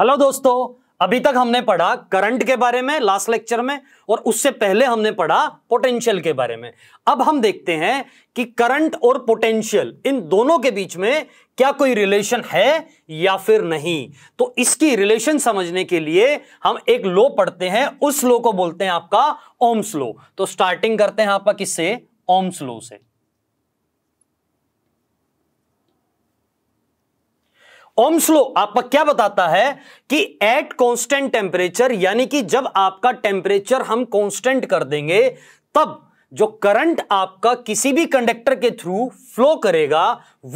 Hello दोस्तों अभी तक हमने पढ़ा करंट के बारे में लास्ट लेक्चर में और उससे पहले हमने पढ़ा पोटेंशियल के बारे में अब हम देखते हैं कि करंट और पोटेंशियल इन दोनों के बीच में क्या कोई रिलेशन है या फिर नहीं तो इसकी रिलेशन समझने के लिए हम एक लो पढ़ते हैं उस लो को बोलते हैं आपका ओम्स लो तो स्टार्टिंग करते हैं आपका किससे ओम्स लो से ओम्सलो आपका क्या बताता है कि एट कांस्टेंट टेम्परेचर यानी कि जब आपका टेम्परेचर हम कांस्टेंट कर देंगे तब जो करंट आपका किसी भी कंडक्टर के थ्रू फ्लो करेगा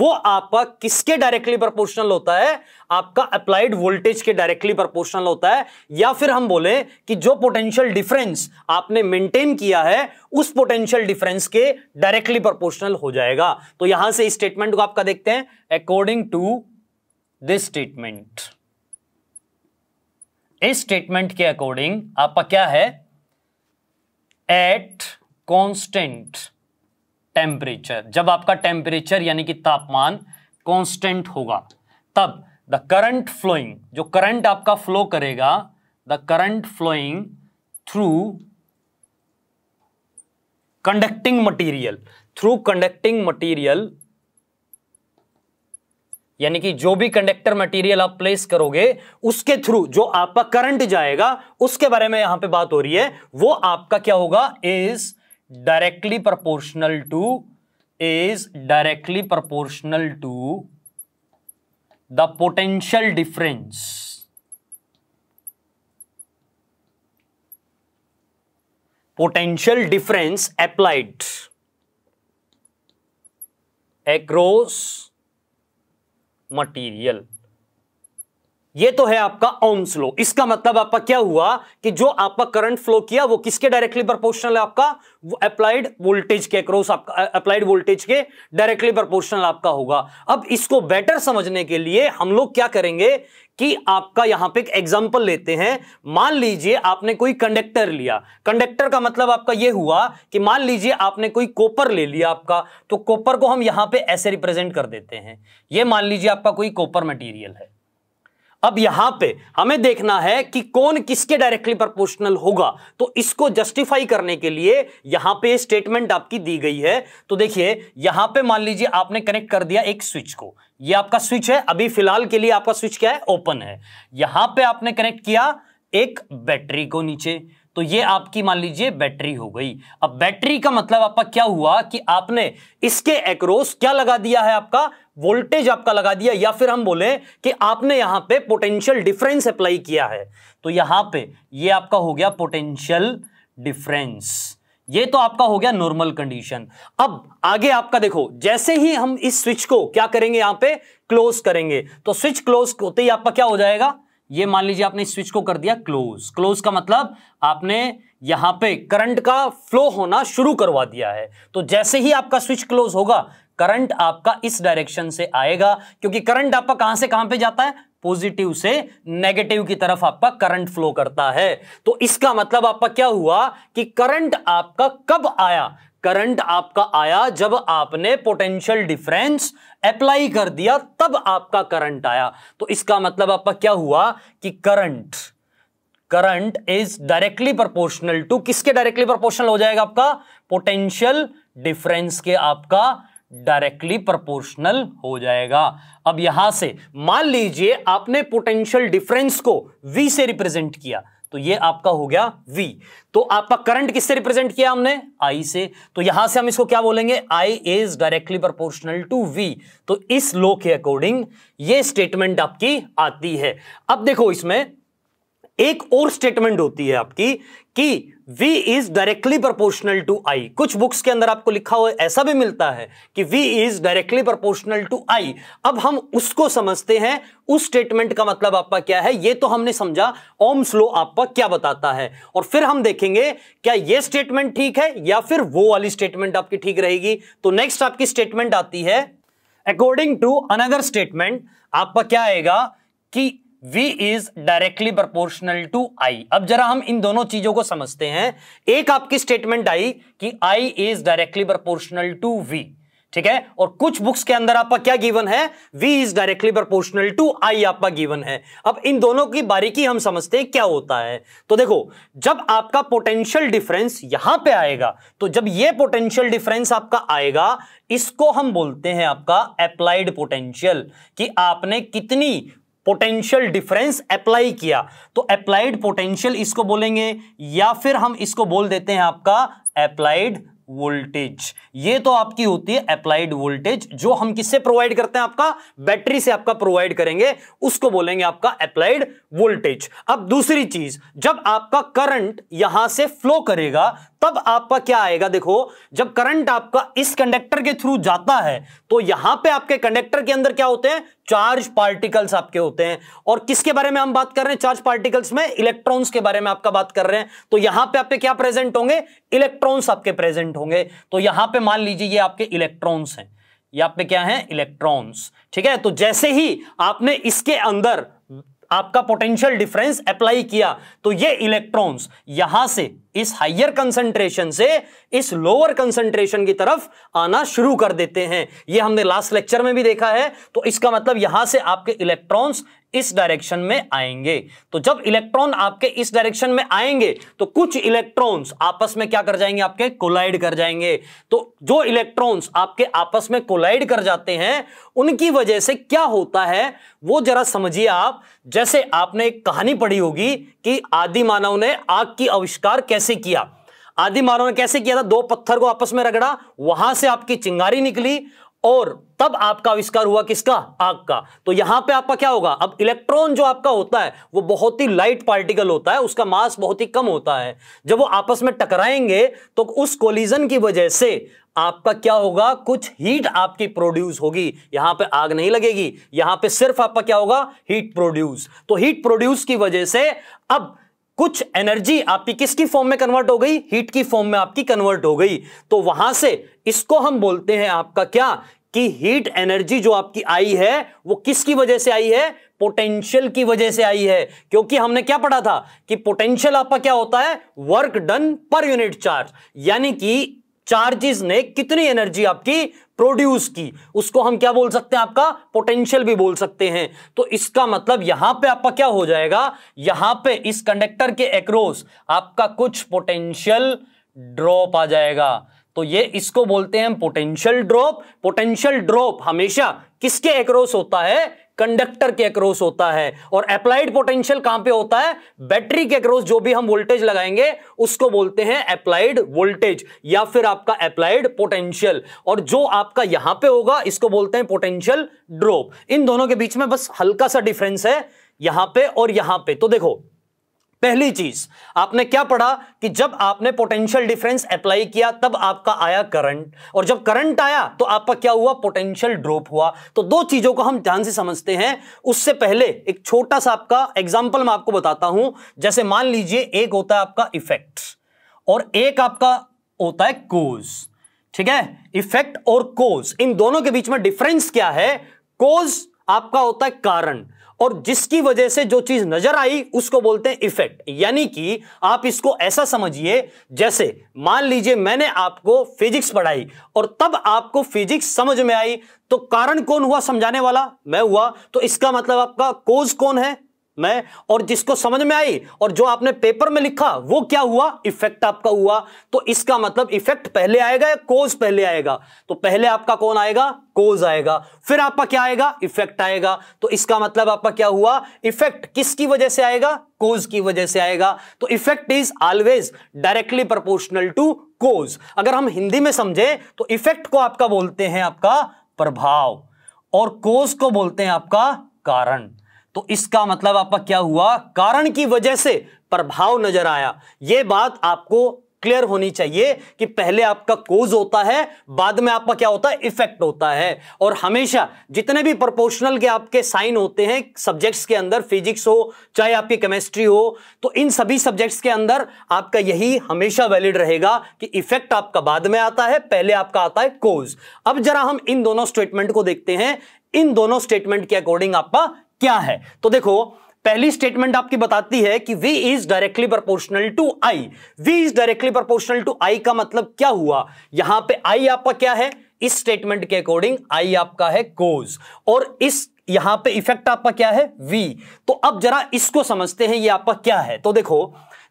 वो आपका किसके डायरेक्टली प्रोपोर्शनल होता है आपका अप्लाइड वोल्टेज के डायरेक्टली प्रोपोर्शनल होता है या फिर हम बोले कि जो पोटेंशियल डिफरेंस आपने मेंटेन किया है उस पोटेंशियल डिफरेंस के डायरेक्टली प्रोपोर्शनल हो जाएगा तो यहां से इस स्टेटमेंट को आपका देखते हैं अकॉर्डिंग टू दिस स्टेटमेंट इस स्टेटमेंट के अकॉर्डिंग आपका क्या है एट कॉन्स्टेंट टेम्परेचर जब आपका टेम्परेचर यानी कि तापमान कॉन्स्टेंट होगा तब द करंट फ्लोइंग जो करंट आपका फ्लो करेगा the current flowing through conducting material through conducting material यानी कि जो भी कंडक्टर मटेरियल आप प्लेस करोगे उसके थ्रू जो आपका करंट जाएगा उसके बारे में यहां पे बात हो रही है वो आपका क्या होगा is directly proportional to is directly proportional to the potential difference potential difference applied across material ये तो है आपका ओम्स लो इसका मतलब आपका क्या हुआ कि जो आपका करंट फ्लो किया वो किसके डायरेक्टली प्रोपोर्शनल है आपका अप्लाइड वोल्टेज के अक्रॉस आपका अप्लाइड वोल्टेज के डायरेक्टली प्रोपोर्शनल आपका होगा अब इसको बेटर समझने के लिए हम लोग क्या करेंगे कि आपका यहां पे एक एग्जांपल लेते हैं मान लीजिए आपने कोई कंडक्टर लिया कंडक्टर का मतलब आपका यह हुआ कि मान लीजिए आपने कोई कोपर ले लिया आपका तो कोपर को हम यहां पे ऐसे रिप्रेजेंट कर देते हैं यह मान लीजिए आपका कोई कोपर मटेरियल है अब यहां पे हमें देखना है कि कौन किसके डायरेक्टली प्रोपोर्शनल होगा तो इसको जस्टिफाई करने के लिए यहां पे स्टेटमेंट आपकी दी गई है तो देखिए यहां पे मान लीजिए आपने कनेक्ट कर दिया एक स्विच को ये आपका स्विच है अभी फिलहाल के लिए आपका स्विच क्या है ओपन है यहां पे आपने कनेक्ट किया एक बैटरी को नीचे तो ये आपकी मान लीजिए बैटरी हो गई अब बैटरी का मतलब आपका क्या हुआ कि आपने इसके एक्रोस क्या लगा दिया है आपका वोल्टेज आपका लगा दिया या फिर हम बोले कि आपने यहां पे पोटेंशियल डिफरेंस अप्लाई किया है तो यहां पे ये आपका हो गया पोटेंशियल डिफरेंस ये तो आपका हो गया नॉर्मल कंडीशन अब आगे आपका देखो जैसे ही हम इस स्विच को क्या करेंगे यहां पे क्लोज करेंगे तो स्विच क्लोज होते ही आपका क्या हो जाएगा ये मान लीजिए आपने स्विच को कर दिया क्लोज क्लोज का मतलब आपने यहां पे करंट का फ्लो होना शुरू करवा दिया है तो जैसे ही आपका स्विच क्लोज होगा करंट आपका इस डायरेक्शन से आएगा क्योंकि करंट आपका कहां से कहां पे जाता है पॉजिटिव से नेगेटिव की तरफ आपका करंट फ्लो करता है तो इसका मतलब आपका क्या हुआ कि करंट आपका कब आया करंट आपका आया जब आपने पोटेंशियल डिफरेंस अप्लाई कर दिया तब आपका करंट आया तो इसका मतलब आपका क्या हुआ कि current current is directly proportional to किसके डायरेक्टली प्रोपोर्शनल हो जाएगा आपका पोटेंशियल डिफरेंस के आपका डायरेक्टली प्रोपोर्शनल हो जाएगा अब यहां से मान लीजिए आपने पोटेंशियल डिफरेंस को V से रिप्रेजेंट किया तो ये आपका हो गया V तो आपका करंट किससे रिप्रेजेंट किया हमने I से तो यहां से हम इसको क्या बोलेंगे I is directly proportional to V तो इस लो के अकॉर्डिंग ये स्टेटमेंट आपकी आती है अब देखो इसमें एक और स्टेटमेंट होती है आपकी कि v is directly proportional to i कुछ बुक्स के अंदर आपको लिखा हुआ ऐसा भी मिलता है कि v is directly proportional to i अब हम उसको समझते हैं उस स्टेटमेंट का मतलब आपका क्या है ये तो हमने समझा ओम स्लो आपका क्या बताता है और फिर हम देखेंगे क्या ये स्टेटमेंट ठीक है या फिर वो वाली स्टेटमेंट आपकी ठीक रहेगी तो नेक्स्ट आपकी स्टेटमेंट आती है अकॉर्डिंग टू अनदर स्टेटमेंट आपका क्या आएगा कि V is directly proportional to I. अब जरा हम इन दोनों चीजों को समझते हैं एक आपकी स्टेटमेंट आई कि I is directly proportional to V. ठीक है और कुछ बुक्स के अंदर आपका क्या गिवन है V is directly proportional to I आपका गिवन है अब इन दोनों की बारीकी हम समझते हैं क्या होता है तो देखो जब आपका पोटेंशियल डिफरेंस यहां पे आएगा तो जब ये पोटेंशियल डिफरेंस आपका आएगा इसको हम बोलते हैं आपका अप्लाइड पोटेंशियल कि आपने कितनी पोटेंशियल डिफरेंस अप्लाई किया तो अप्लाइड पोटेंशियल इसको बोलेंगे या फिर हम इसको बोल देते हैं आपका अप्लाइड वोल्टेज ये तो आपकी होती है अप्लाइड वोल्टेज जो हम किससे प्रोवाइड करते हैं आपका बैटरी से आपका प्रोवाइड करेंगे उसको बोलेंगे आपका अप्लाइड वोल्टेज अब दूसरी चीज जब आपका करंट यहां से फ्लो करेगा तब आपका क्या आएगा देखो जब करंट आपका इस कंडक्टर के थ्रू जाता है तो यहां पे आपके कंडक्टर के अंदर क्या होते हैं चार्ज पार्टिकल्स आपके होते हैं और किसके बारे में हम बात कर रहे हैं चार्ज पार्टिकल्स में इलेक्ट्रॉन्स के बारे में आपका बात कर रहे हैं तो यहां पे आपके क्या प्रेजेंट होंगे इलेक्ट्रॉन्स आपके प्रेजेंट होंगे तो यहां पे मान लीजिए ये आपके इलेक्ट्रॉन्स हैं ये आपके क्या है इलेक्ट्रॉन्स ठीक है तो जैसे ही आपने इसके अंदर आपका पोटेंशियल डिफरेंस अप्लाई किया तो ये इलेक्ट्रॉन्स यहां से इस हाइयर कंसंट्रेशन से इस लोअर कंसंट्रेशन की तरफ आना शुरू कर देते हैं ये हमने लास्ट लेक्चर में भी देखा है तो इसका मतलब यहां से आपके इलेक्ट्रॉन्स इस डायरेक्शन में आएंगे तो जब इलेक्ट्रॉन आपके इस डायरेक्शन में आएंगे तो कुछ इलेक्ट्रॉन्स आपस में क्या कर जाएंगे आपके कोलाइड कर जाएंगे तो जो इलेक्ट्रॉन्स आपके आपस में कोलाइड कर जाते हैं उनकी वजह से क्या होता है वो जरा समझिए आप जैसे आपने एक कहानी पढ़ी होगी कि आदि मानव ने आग की आविष्कार कैसे किया आदि मानव ने कैसे किया था दो पत्थर को आपस में रगड़ा वहां से आपकी चिंगारी निकली और तब आपका आविष्कार हुआ किसका आग का तो यहां पे आपका क्या होगा अब इलेक्ट्रॉन जो आपका होता है वो बहुत ही लाइट पार्टिकल होता है उसका मास बहुत ही कम होता है जब वो आपस में टकराएंगे तो उस कोलिजन की वजह से आपका क्या होगा कुछ हीट आपकी प्रोड्यूस होगी यहां पे आग नहीं लगेगी यहां पे सिर्फ आपका क्या होगा हीट प्रोड्यूस तो हीट प्रोड्यूस की वजह से अब कुछ एनर्जी आपकी किसकी फॉर्म में कन्वर्ट हो गई हीट की फॉर्म में आपकी कन्वर्ट हो गई तो वहां से इसको हम बोलते हैं आपका क्या कि हीट एनर्जी जो आपकी आई है वो किसकी वजह से आई है पोटेंशियल की वजह से आई है क्योंकि हमने क्या पढ़ा था कि पोटेंशियल आपका क्या होता है work done per unit charge यानी कि चार्जेस ने कितनी एनर्जी आपकी प्रोड्यूस की उसको हम क्या बोल सकते हैं आपका पोटेंशियल भी बोल सकते हैं तो इसका मतलब यहां पे आपका क्या हो जाएगा यहां पे इस कंडक्टर के एक्रोस आपका कुछ पोटेंशियल ड्रॉप आ जाएगा तो ये इसको बोलते हैं पोटेंशियल ड्रॉप पोटेंशियल ड्रॉप हमेशा किसके एक्रोस होता है कंडक्टर के अक्रोस होता है और अप्लाइड पोटेंशियल कहां पे होता है बैटरी के एक्रोस जो भी हम वोल्टेज लगाएंगे उसको बोलते हैं अप्लाइड वोल्टेज या फिर आपका अप्लाइड पोटेंशियल और जो आपका यहां पे होगा इसको बोलते हैं पोटेंशियल ड्रॉप इन दोनों के बीच में बस हल्का सा डिफरेंस है यहां पे और यहां पे तो देखो पहली चीज आपने क्या पढ़ा कि जब आपने पोटेंशियल डिफरेंस अप्लाई किया तब आपका आया करंट और जब करंट आया तो आपका क्या हुआ पोटेंशियल ड्रॉप हुआ तो दो चीजों को हम ध्यान से समझते हैं उससे पहले एक छोटा सा आपका एग्जाम्पल मैं आपको बताता हूं जैसे मान लीजिए एक होता है आपका इफेक्ट और एक आपका होता है कोज ठीक है इफेक्ट और कोज इन दोनों के बीच में डिफरेंस क्या है कोज आपका होता है कारण और जिसकी वजह से जो चीज नजर आई उसको बोलते हैं इफेक्ट यानी कि आप इसको ऐसा समझिए जैसे मान लीजिए मैंने आपको फिजिक्स पढ़ाई और तब आपको फिजिक्स समझ में आई तो कारण कौन हुआ समझाने वाला मैं हुआ तो इसका मतलब आपका कोज कौन है मैं और जिसको समझ में आई और जो आपने पेपर में लिखा वो क्या हुआ इफेक्ट आपका हुआ तो इसका मतलब इफेक्ट पहले आएगा या कोज पहले आएगा तो पहले आपका कौन आएगा कोज आएगा फिर आपका क्या आएगा इफेक्ट आएगा तो इसका मतलब आपका क्या हुआ इफेक्ट किसकी वजह से आएगा कोज की वजह से आएगा तो effect is always directly proportional to cause अगर हम हिंदी में समझे तो इफेक्ट को आपका बोलते हैं आपका प्रभाव और कोज को बोलते हैं आपका कारण तो इसका मतलब आपका क्या हुआ कारण की वजह से प्रभाव नजर आया यह बात आपको क्लियर होनी चाहिए कि पहले आपका कोज होता है बाद में आपका क्या होता है इफेक्ट होता है और हमेशा जितने भी प्रोपोर्शनल के आपके साइन होते हैं सब्जेक्ट्स के अंदर फिजिक्स हो चाहे आपकी केमिस्ट्री हो तो इन सभी सब्जेक्ट्स के अंदर आपका यही हमेशा वैलिड रहेगा कि इफेक्ट आपका बाद में आता है पहले आपका आता है कोज अब जरा हम इन दोनों स्टेटमेंट को देखते हैं इन दोनों स्टेटमेंट के अकॉर्डिंग आपका क्या है तो देखो पहली स्टेटमेंट आपकी बताती है कि V is directly proportional to I. V is directly proportional to I का मतलब क्या हुआ यहां पे I आपका क्या है इस स्टेटमेंट के अकॉर्डिंग I आपका है कोज और इस यहां पे इफेक्ट आपका क्या है V. तो अब जरा इसको समझते हैं ये आपका क्या है तो देखो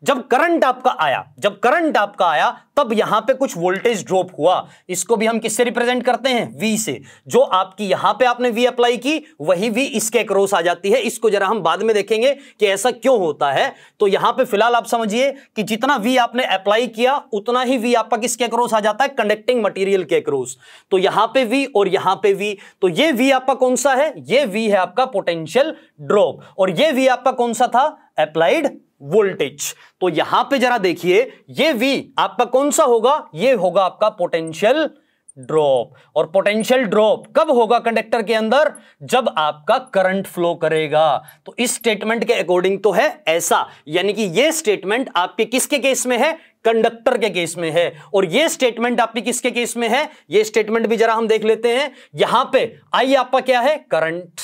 जब करंट आपका आया जब करंट आपका आया तब यहां पे कुछ वोल्टेज ड्रॉप हुआ इसको भी हम किससे रिप्रेजेंट करते हैं वी से जो आपकी यहां पे आपने वी अप्लाई की वही वी इसके क्रॉस आ जाती है इसको जरा हम बाद में देखेंगे कि ऐसा क्यों होता है तो यहां पे फिलहाल आप समझिए कि जितना वी आपने अप्लाई किया उतना ही वी आपका किसके क्रॉस आ जाता है कंडक्टिंग मटीरियल के क्रॉस तो यहां पर वी और यहां पर वी तो ये वी आपका कौन सा है ये वी है आपका पोटेंशियल ड्रॉप और ये वी आपका कौन सा था अप्लाइड वोल्टेज तो यहां पे जरा देखिए ये V आपका कौन सा होगा ये होगा आपका पोटेंशियल ड्रॉप और पोटेंशियल ड्रॉप कब होगा कंडक्टर के अंदर जब आपका करंट फ्लो करेगा तो इस स्टेटमेंट के अकॉर्डिंग तो है ऐसा यानी कि यह स्टेटमेंट आपके किसके केस में है कंडक्टर के केस में है और यह स्टेटमेंट आपके किसके केस में है यह स्टेटमेंट भी जरा हम देख लेते हैं यहां पे आई आपका क्या है करंट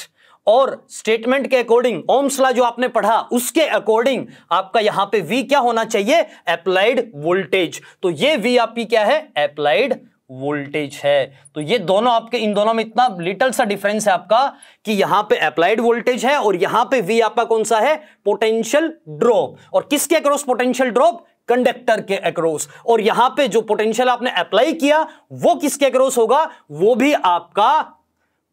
और स्टेटमेंट के अकॉर्डिंग ओम्सला जो आपने पढ़ा उसके अकॉर्डिंग आपका यहां पे वी क्या होना चाहिए अप्लाइड वोल्टेज तो ये वी आपकी क्या है अप्लाइड वोल्टेज है तो ये दोनों आपके इन दोनों में इतना लिटल सा डिफरेंस है आपका कि यहां पे अप्लाइड वोल्टेज है और यहां पे वी आपका कौन सा है पोटेंशियल ड्रॉप और किसके अक्रॉस पोटेंशियल ड्रॉप कंडक्टर के अक्रॉस और यहां पे जो पोटेंशियल आपने अप्लाई किया वो किसके अक्रॉस होगा वो भी आपका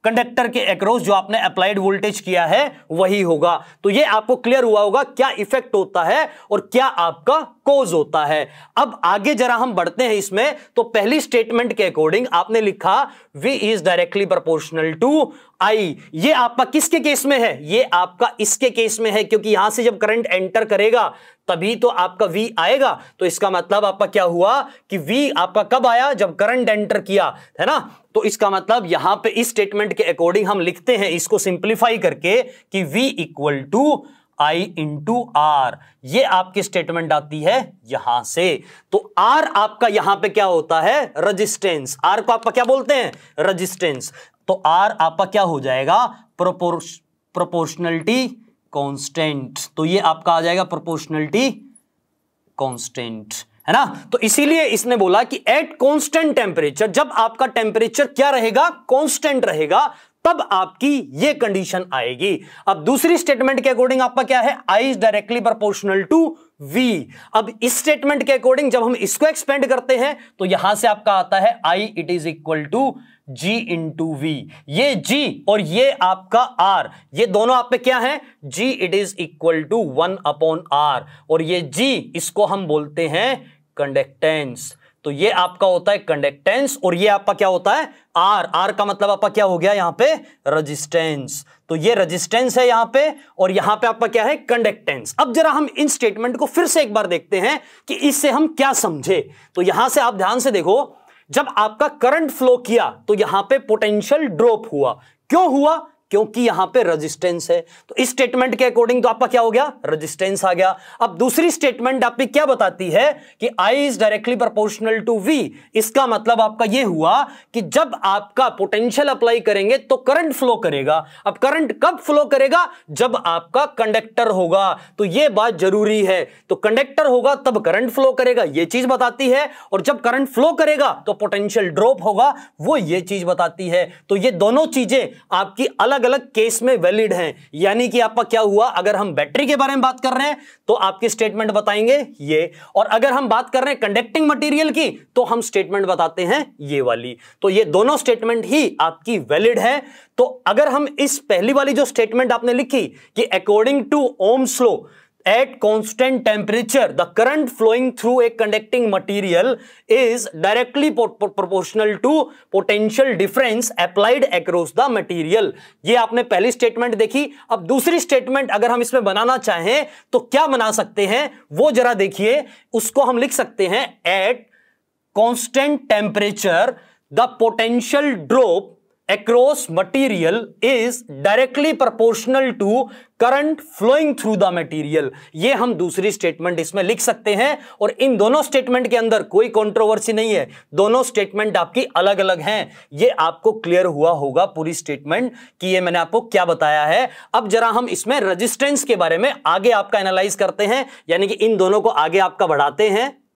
कंडक्टर के अक्रॉस जो आपने अप्लाइड वोल्टेज किया है वही होगा तो ये आपको क्लियर हुआ होगा क्या इफेक्ट होता है और क्या आपका कोज होता है अब आगे जरा हम बढ़ते हैं इसमें तो पहली स्टेटमेंट के अकॉर्डिंग आपने लिखा V is directly proportional to I ये आपका किसके केस में है ये आपका इसके केस में है क्योंकि यहां से जब करंट एंटर करेगा तभी तो आपका V आएगा तो इसका मतलब आपका क्या हुआ कि V आपका कब आया जब करंट एंटर किया है ना तो इसका मतलब यहां पे इस स्टेटमेंट के अकॉर्डिंग हम लिखते हैं इसको सिंप्लीफाई करके कि v equal to I into R ये आपकी स्टेटमेंट आती है यहां से तो आर आपका यहां पे क्या होता है रजिस्टेंस आर को आपका क्या बोलते हैं रजिस्टेंस तो आर आपका क्या हो जाएगा प्रोपोर्श प्रोपोर्शनलिटी कॉन्स्टेंट तो ये आपका आ जाएगा प्रोपोर्शनलिटी कॉन्स्टेंट है ना तो इसीलिए इसने बोला कि एट कांस्टेंट टेम्परेचर जब आपका टेम्परेचर क्या रहेगा कांस्टेंट रहेगा तब आपकी ये कंडीशन आएगी अब दूसरी स्टेटमेंट के अकॉर्डिंग आपका क्या है I is directly proportional to V. अब इस स्टेटमेंट के अकॉर्डिंग जब हम इसको एक्सपेंड करते हैं तो यहां से आपका आता है I it is equal to G to V ये जी और ये आपका आर ये दोनों आप पे क्या है G it is equal to one upon R और ये जी इसको हम बोलते हैं कंडक्टेंस तो ये आपका होता है कंडक्टेंस और ये आपका क्या होता है आर आर का मतलब आपका क्या हो गया यहां पे रजिस्टेंस तो ये रजिस्टेंस है यहां पे और यहां पे आपका क्या है कंडक्टेंस अब जरा हम इन स्टेटमेंट को फिर से एक बार देखते हैं कि इससे हम क्या समझे तो यहां से आप ध्यान से देखो जब आपका करंट फ्लो किया तो यहां पे पोटेंशियल ड्रॉप हुआ क्यों हुआ क्योंकि यहां पे रेजिस्टेंस है तो इस स्टेटमेंट के अकॉर्डिंग तो आपका क्या हो गया रेजिस्टेंस आ गया अब दूसरी स्टेटमेंट आपकी क्या बताती है कि I is directly proportional to V इसका मतलब आपका यह हुआ कि जब आपका पोटेंशियल अप्लाई करेंगे तो करंट फ्लो करेगा अब करंट कब फ्लो करेगा जब आपका कंडक्टर होगा तो यह बात जरूरी है तो कंडक्टर होगा तब करंट फ्लो करेगा यह चीज बताती है और जब करंट फ्लो करेगा तो पोटेंशियल ड्रॉप होगा वो ये चीज बताती है तो ये दोनों चीजें आपकी अलग अलग अलग केस में वैलिड हैं यानी कि आपका क्या हुआ अगर हम बैटरी के बारे में बात कर रहे हैं तो आपकी स्टेटमेंट बताएंगे ये और अगर हम बात कर रहे हैं कंडक्टिंग मटेरियल की तो हम स्टेटमेंट बताते हैं ये वाली तो ये दोनों स्टेटमेंट ही आपकी वैलिड है तो अगर हम इस पहली वाली जो स्टेटमेंट आपने लिखी कि according to Ohm's law at constant temperature the current flowing through a conducting material is directly proportional to potential difference applied across the material ये आपने पहली स्टेटमेंट देखी अब दूसरी स्टेटमेंट अगर हम इसमें बनाना चाहें तो क्या बना सकते हैं वो जरा देखिए उसको हम लिख सकते हैं at constant temperature the potential drop across material is directly proportional to current flowing through the material ये हम दूसरी स्टेटमेंट इसमें लिख सकते हैं और इन दोनों स्टेटमेंट के अंदर कोई कॉन्ट्रोवर्सी नहीं है दोनों स्टेटमेंट आपकी अलग अलग हैं ये आपको क्लियर हुआ होगा पूरी स्टेटमेंट कि ये मैंने आपको क्या बताया है अब जरा हम इसमें रजिस्टेंस के बारे में आगे आपका एनालाइज करते हैं यानी कि इन दोनों को आगे आपका बढ़ाते हैं